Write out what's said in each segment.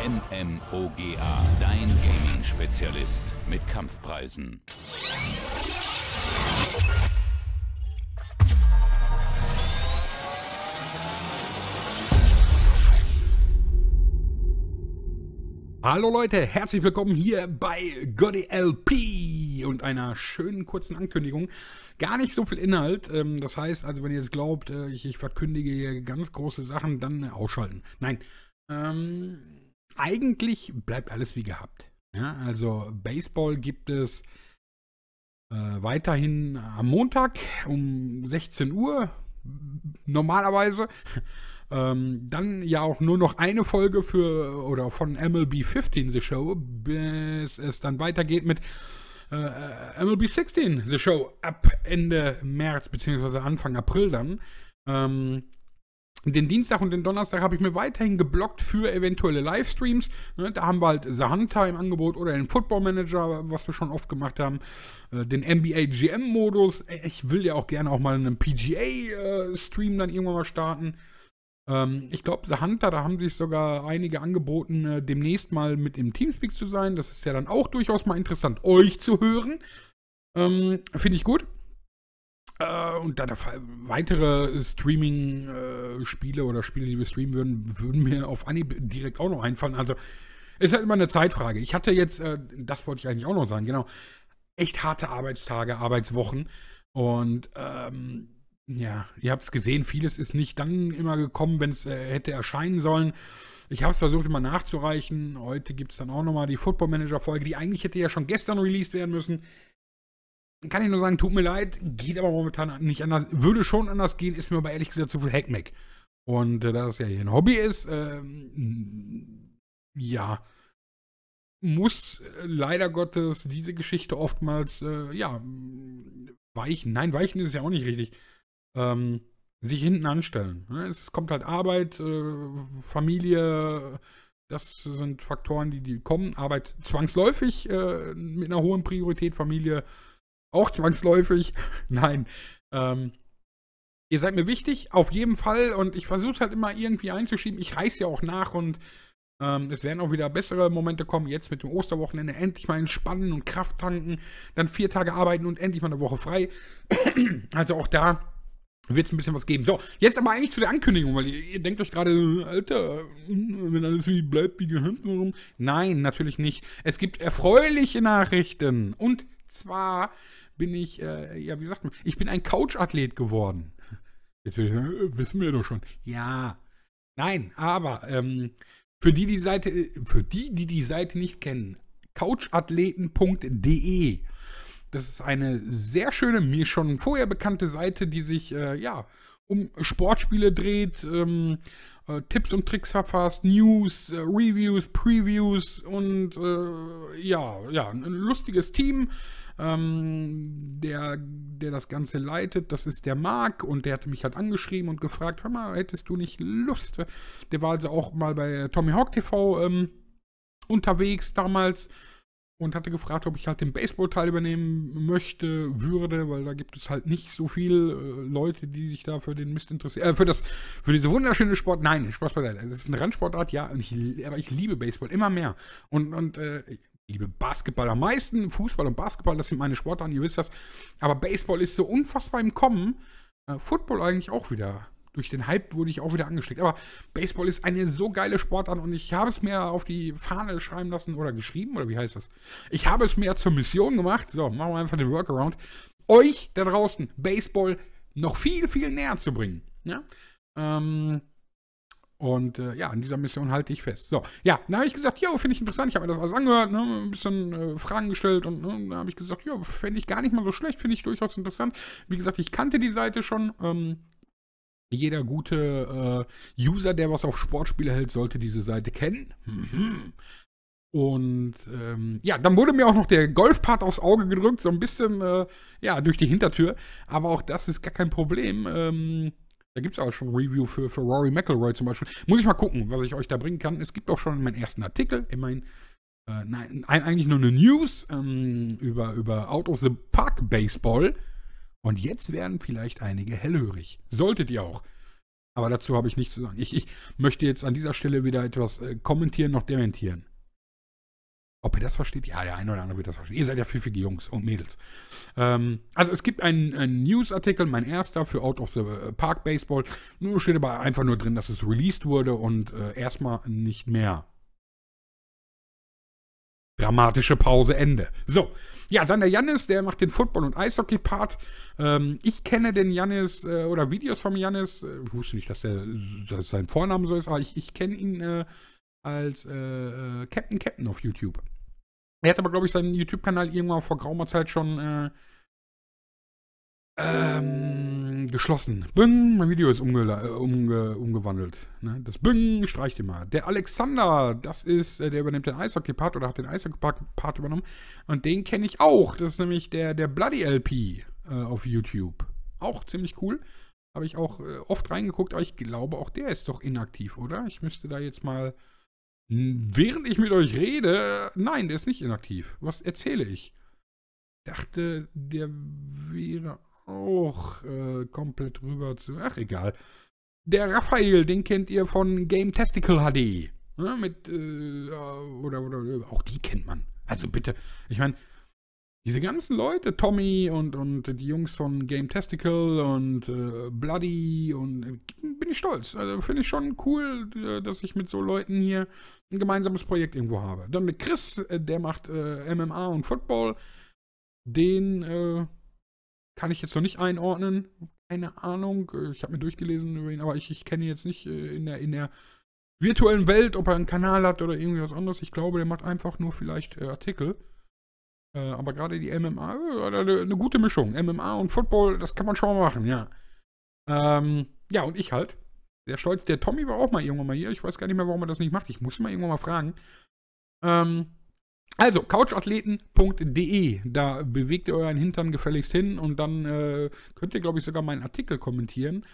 MMOGA, dein Gaming-Spezialist mit Kampfpreisen. Hallo Leute, herzlich willkommen hier bei Goody LP und einer schönen kurzen Ankündigung. Gar nicht so viel Inhalt, ähm, das heißt also, wenn ihr jetzt glaubt, äh, ich, ich verkündige hier ganz große Sachen, dann ausschalten. Nein, ähm, eigentlich bleibt alles wie gehabt. Ja, also Baseball gibt es äh, weiterhin am Montag um 16 Uhr normalerweise. Ähm, dann ja auch nur noch eine Folge für oder von MLB 15 The Show, bis es dann weitergeht mit äh, äh MLB 16 The Show ab Ende März bzw. Anfang April dann. Ähm, den Dienstag und den Donnerstag habe ich mir weiterhin geblockt für eventuelle Livestreams. Ne, da haben wir halt The Hunter im Angebot oder den Football Manager, was wir schon oft gemacht haben. Äh, den NBA GM-Modus. Äh, ich will ja auch gerne auch mal einen PGA-Stream äh, dann irgendwann mal starten. Ähm, ich glaube, The Hunter, da haben sich sogar einige angeboten, demnächst mal mit im Teamspeak zu sein. Das ist ja dann auch durchaus mal interessant, euch zu hören. Ähm, finde ich gut. Äh, und da, weitere Streaming-Spiele äh, oder Spiele, die wir streamen würden, würden mir auf Anhieb direkt auch noch einfallen. Also ist halt immer eine Zeitfrage. Ich hatte jetzt, äh, das wollte ich eigentlich auch noch sagen, genau, echt harte Arbeitstage, Arbeitswochen. Und ähm, ja, ihr habt es gesehen, vieles ist nicht dann immer gekommen, wenn es äh, hätte erscheinen sollen. Ich habe es versucht immer nachzureichen. Heute gibt es dann auch nochmal die Football Manager Folge, die eigentlich hätte ja schon gestern released werden müssen kann ich nur sagen, tut mir leid, geht aber momentan nicht anders. Würde schon anders gehen, ist mir aber ehrlich gesagt zu viel Hackmeck. Und äh, da das ja hier ein Hobby ist, ähm, ja, muss äh, leider Gottes diese Geschichte oftmals, äh, ja, weichen. Nein, weichen ist ja auch nicht richtig. Ähm, sich hinten anstellen. Ne? Es kommt halt Arbeit, äh, Familie, das sind Faktoren, die, die kommen. Arbeit zwangsläufig äh, mit einer hohen Priorität, Familie auch zwangsläufig. Nein. Ähm, ihr seid mir wichtig, auf jeden Fall. Und ich versuche es halt immer irgendwie einzuschieben. Ich reiß ja auch nach und ähm, es werden auch wieder bessere Momente kommen. Jetzt mit dem Osterwochenende endlich mal entspannen und Kraft tanken. Dann vier Tage arbeiten und endlich mal eine Woche frei. also auch da wird es ein bisschen was geben. So, jetzt aber eigentlich zu der Ankündigung, weil ihr, ihr denkt euch gerade, Alter, wenn alles wie bleibt wie gehüpft, warum? Nein, natürlich nicht. Es gibt erfreuliche Nachrichten. Und zwar bin ich, äh, ja, wie sagt man, ich bin ein Couchathlet geworden. Jetzt äh, wissen wir doch schon. Ja, nein, aber ähm, für die, die Seite, für die, die die Seite nicht kennen, couchathleten.de. Das ist eine sehr schöne, mir schon vorher bekannte Seite, die sich, äh, ja, um Sportspiele dreht, ähm, äh, Tipps und Tricks verfasst, News, äh, Reviews, Previews und äh, ja, ja, ein lustiges Team. Ähm, der, der das Ganze leitet, das ist der Marc und der hat mich halt angeschrieben und gefragt, hör mal, hättest du nicht Lust? Der war also auch mal bei Tommy Hawk TV ähm, unterwegs damals und hatte gefragt, ob ich halt den Baseball-Teil übernehmen möchte, würde, weil da gibt es halt nicht so viele äh, Leute, die sich da für den Mist interessieren, äh, für für diese wunderschöne Sport, nein, Spaß beiseite, das ist eine Randsportart, ja, ich, aber ich liebe Baseball immer mehr und, und, äh, ich liebe Basketball am meisten, Fußball und Basketball, das sind meine Sportarten, ihr wisst das, aber Baseball ist so unfassbar im Kommen, äh, Football eigentlich auch wieder durch den Hype wurde ich auch wieder angesteckt. Aber Baseball ist eine so geile Sportart und ich habe es mir auf die Fahne schreiben lassen oder geschrieben oder wie heißt das? Ich habe es mir zur Mission gemacht. So, machen wir einfach den Workaround. Euch da draußen Baseball noch viel, viel näher zu bringen. Ja? Ähm, und äh, ja, an dieser Mission halte ich fest. So, ja, dann habe ich gesagt, ja, finde ich interessant. Ich habe mir das alles angehört, ne, ein bisschen äh, Fragen gestellt und ne, da habe ich gesagt, ja, fände ich gar nicht mal so schlecht, finde ich durchaus interessant. Wie gesagt, ich kannte die Seite schon. Ähm, jeder gute äh, User, der was auf Sportspiele hält, sollte diese Seite kennen. Mhm. Und ähm, ja, dann wurde mir auch noch der Golfpart aufs Auge gedrückt, so ein bisschen äh, ja durch die Hintertür. Aber auch das ist gar kein Problem. Ähm, da gibt es auch schon ein Review für, für Rory McElroy zum Beispiel. Muss ich mal gucken, was ich euch da bringen kann. Es gibt auch schon meinen ersten Artikel, immerhin äh, nein, eigentlich nur eine News ähm, über, über Out of the Park Baseball. Und jetzt werden vielleicht einige hellhörig. Solltet ihr auch. Aber dazu habe ich nichts zu sagen. Ich, ich möchte jetzt an dieser Stelle weder etwas äh, kommentieren noch dementieren. Ob ihr das versteht? Ja, der eine oder andere wird das verstehen. Ihr seid ja pfiffige Jungs und Mädels. Ähm, also es gibt einen, einen Newsartikel, mein erster für Out of the äh, Park Baseball. Nur steht aber einfach nur drin, dass es released wurde und äh, erstmal nicht mehr. Dramatische Pause, Ende. So, ja, dann der Jannis, der macht den Football- und Eishockey-Part. Ähm, ich kenne den Jannis äh, oder Videos vom Jannis. Äh, ich wusste nicht, dass, der, dass sein Vorname so ist, aber ich, ich kenne ihn äh, als äh, äh Captain Captain auf YouTube. Er hat aber, glaube ich, seinen YouTube-Kanal irgendwann vor graumer Zeit schon äh, ähm, geschlossen. Büng, mein Video ist umge umge umgewandelt. Ne? Das Büng streicht immer. Der Alexander, das ist, äh, der übernimmt den Eishockey-Part oder hat den Eishockey-Part übernommen. Und den kenne ich auch. Das ist nämlich der, der Bloody LP äh, auf YouTube. Auch ziemlich cool. Habe ich auch äh, oft reingeguckt, aber ich glaube, auch der ist doch inaktiv, oder? Ich müsste da jetzt mal. Während ich mit euch rede. Nein, der ist nicht inaktiv. Was erzähle ich? Dachte, der wäre auch äh, komplett rüber zu. Ach, egal. Der Raphael, den kennt ihr von Game Testicle HD. Ne? Mit, äh, äh oder, oder, auch die kennt man. Also bitte. Ich meine, diese ganzen Leute, Tommy und, und die Jungs von Game Testicle und äh, Bloody und äh, bin ich stolz. Also finde ich schon cool, äh, dass ich mit so Leuten hier ein gemeinsames Projekt irgendwo habe. Dann mit Chris, der macht äh, MMA und Football. Den, äh, kann ich jetzt noch nicht einordnen. Keine Ahnung. Äh, ich habe mir durchgelesen über ihn, aber ich, ich kenne jetzt nicht äh, in der, in der virtuellen Welt, ob er einen Kanal hat oder irgendwie was anderes. Ich glaube, der macht einfach nur vielleicht äh, Artikel. Äh, aber gerade die MMA, äh, eine gute Mischung. MMA und Football, das kann man schon mal machen, ja. Ähm, ja, und ich halt. Der Stolz, der Tommy war auch mal irgendwann mal hier. Ich weiß gar nicht mehr, warum er das nicht macht. Ich muss ihn mal irgendwann mal fragen. Ähm, also, couchathleten.de, da bewegt ihr euren Hintern gefälligst hin und dann äh, könnt ihr, glaube ich, sogar meinen Artikel kommentieren.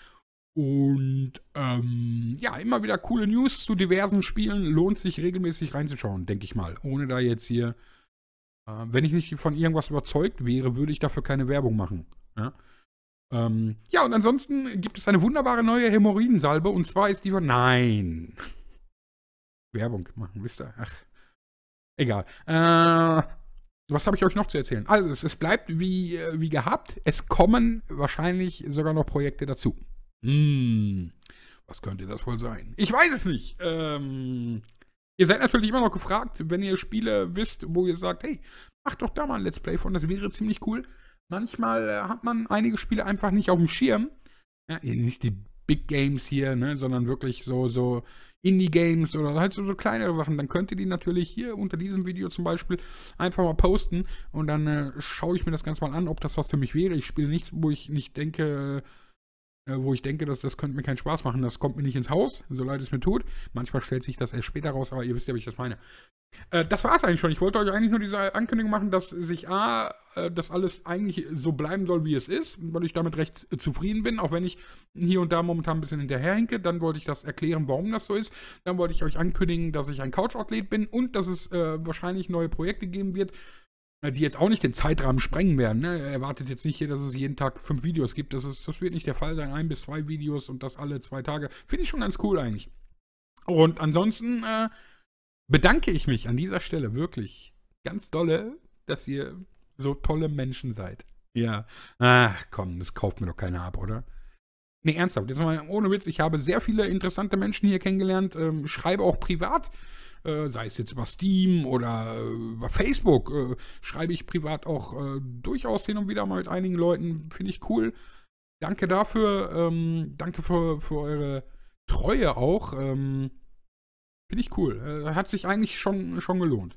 Und ähm, ja, immer wieder coole News zu diversen Spielen. Lohnt sich regelmäßig reinzuschauen, denke ich mal. Ohne da jetzt hier, äh, wenn ich nicht von irgendwas überzeugt wäre, würde ich dafür keine Werbung machen. Ja? Ähm, ja, und ansonsten gibt es eine wunderbare neue Hämorrhoidensalbe und zwar ist die von. Nein! Werbung machen, wisst ihr? Ach. Egal. Äh, was habe ich euch noch zu erzählen? Also, es, es bleibt wie, äh, wie gehabt. Es kommen wahrscheinlich sogar noch Projekte dazu. Hm, was könnte das wohl sein? Ich weiß es nicht. Ähm, ihr seid natürlich immer noch gefragt, wenn ihr Spiele wisst, wo ihr sagt, hey, macht doch da mal ein Let's Play von, das wäre ziemlich cool. Manchmal äh, hat man einige Spiele einfach nicht auf dem Schirm. Ja, nicht die Big Games hier, ne, sondern wirklich so, so, Indie-Games oder halt so, so kleinere Sachen, dann könnt ihr die natürlich hier unter diesem Video zum Beispiel einfach mal posten und dann äh, schaue ich mir das Ganze mal an, ob das was für mich wäre. Ich spiele nichts, wo ich nicht denke, äh, äh, wo ich denke, dass das könnte mir keinen Spaß machen. Das kommt mir nicht ins Haus, so leid es mir tut. Manchmal stellt sich das erst später raus, aber ihr wisst ja, wie ich das meine. Äh, das es eigentlich schon. Ich wollte euch eigentlich nur diese Ankündigung machen, dass sich A, äh, das alles eigentlich so bleiben soll, wie es ist, weil ich damit recht äh, zufrieden bin, auch wenn ich hier und da momentan ein bisschen hinterherhinke. Dann wollte ich das erklären, warum das so ist. Dann wollte ich euch ankündigen, dass ich ein Couchathlet bin und dass es äh, wahrscheinlich neue Projekte geben wird die jetzt auch nicht den Zeitrahmen sprengen werden. Ne? Erwartet jetzt nicht hier, dass es jeden Tag fünf Videos gibt. Das, ist, das wird nicht der Fall sein. Ein bis zwei Videos und das alle zwei Tage. Finde ich schon ganz cool eigentlich. Und ansonsten äh, bedanke ich mich an dieser Stelle wirklich ganz dolle, dass ihr so tolle Menschen seid. Ja. Ach komm, das kauft mir doch keiner ab, oder? Nee, ernsthaft, jetzt mal ohne Witz, ich habe sehr viele interessante Menschen hier kennengelernt, ähm, schreibe auch privat äh, sei es jetzt über Steam oder äh, über Facebook, äh, schreibe ich privat auch durchaus hin und wieder mal mit einigen Leuten. Finde ich cool. Danke dafür. Ähm, danke für, für eure Treue auch. Ähm, finde ich cool. hat sich eigentlich schon, schon gelohnt.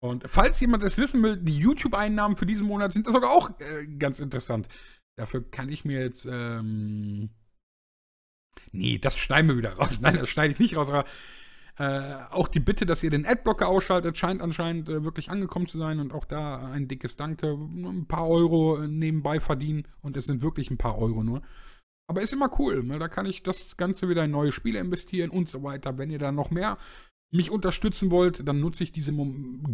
Und falls jemand es wissen will, die YouTube-Einnahmen für diesen Monat sind das sogar auch ganz interessant. Dafür kann ich mir jetzt. Ähm Nee, das schneiden wir wieder raus. Nein, das schneide ich nicht raus. Aber äh, auch die Bitte, dass ihr den Adblocker ausschaltet, scheint anscheinend äh, wirklich angekommen zu sein und auch da ein dickes Danke. Ein paar Euro äh, nebenbei verdienen und es sind wirklich ein paar Euro nur. Aber ist immer cool, ne? da kann ich das Ganze wieder in neue Spiele investieren und so weiter. Wenn ihr da noch mehr mich unterstützen wollt, dann nutze ich diese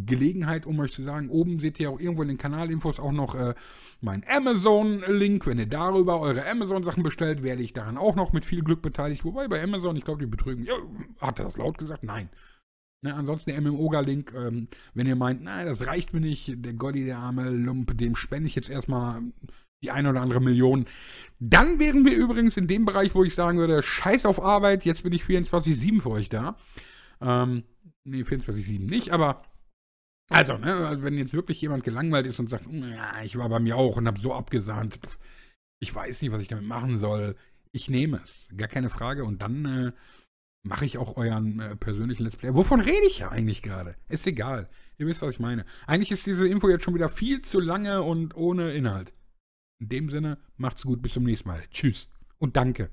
Gelegenheit, um euch zu sagen, oben seht ihr auch irgendwo in den Kanalinfos auch noch äh, meinen Amazon-Link. Wenn ihr darüber eure Amazon-Sachen bestellt, werde ich daran auch noch mit viel Glück beteiligt. Wobei bei Amazon, ich glaube, die betrügen. Ja, hat er das laut gesagt? Nein. Ne, ansonsten der MMOGA-Link, ähm, wenn ihr meint, nein, das reicht mir nicht, der Gotti, der arme Lump, dem spende ich jetzt erstmal die eine oder andere Million. Dann wären wir übrigens in dem Bereich, wo ich sagen würde, scheiß auf Arbeit, jetzt bin ich 24-7 für euch da. Ähm, nee, 24-7 nicht, aber also, ne, wenn jetzt wirklich jemand gelangweilt ist und sagt, hm, ich war bei mir auch und habe so abgesahnt, pff, ich weiß nicht, was ich damit machen soll, ich nehme es. Gar keine Frage. Und dann äh, mache ich auch euren äh, persönlichen Let's Play. Wovon rede ich ja eigentlich gerade? Ist egal. Ihr wisst, was ich meine. Eigentlich ist diese Info jetzt schon wieder viel zu lange und ohne Inhalt. In dem Sinne, macht's gut, bis zum nächsten Mal. Tschüss und danke.